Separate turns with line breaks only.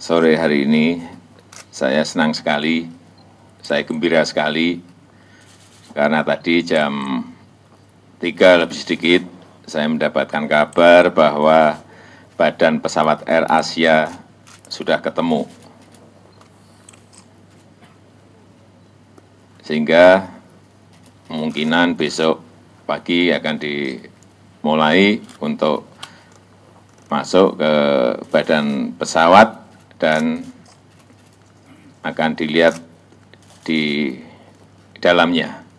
sore hari ini saya senang sekali, saya gembira sekali, karena tadi jam 3 lebih sedikit saya mendapatkan kabar bahwa badan pesawat Air Asia sudah ketemu. Sehingga kemungkinan besok pagi akan dimulai untuk masuk ke badan pesawat dan akan dilihat di dalamnya